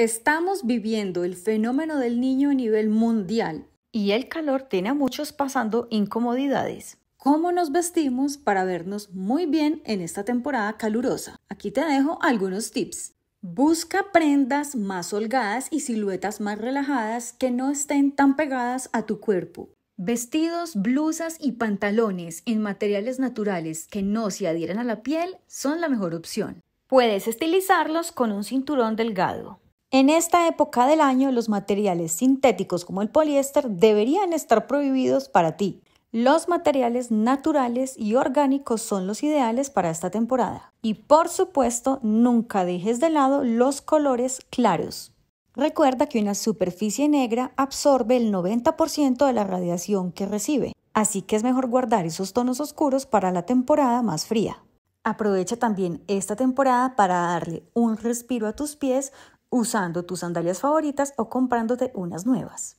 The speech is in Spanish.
Estamos viviendo el fenómeno del niño a nivel mundial y el calor tiene a muchos pasando incomodidades. ¿Cómo nos vestimos para vernos muy bien en esta temporada calurosa? Aquí te dejo algunos tips. Busca prendas más holgadas y siluetas más relajadas que no estén tan pegadas a tu cuerpo. Vestidos, blusas y pantalones en materiales naturales que no se adhieran a la piel son la mejor opción. Puedes estilizarlos con un cinturón delgado. En esta época del año, los materiales sintéticos como el poliéster deberían estar prohibidos para ti. Los materiales naturales y orgánicos son los ideales para esta temporada. Y por supuesto, nunca dejes de lado los colores claros. Recuerda que una superficie negra absorbe el 90% de la radiación que recibe, así que es mejor guardar esos tonos oscuros para la temporada más fría. Aprovecha también esta temporada para darle un respiro a tus pies usando tus sandalias favoritas o comprándote unas nuevas.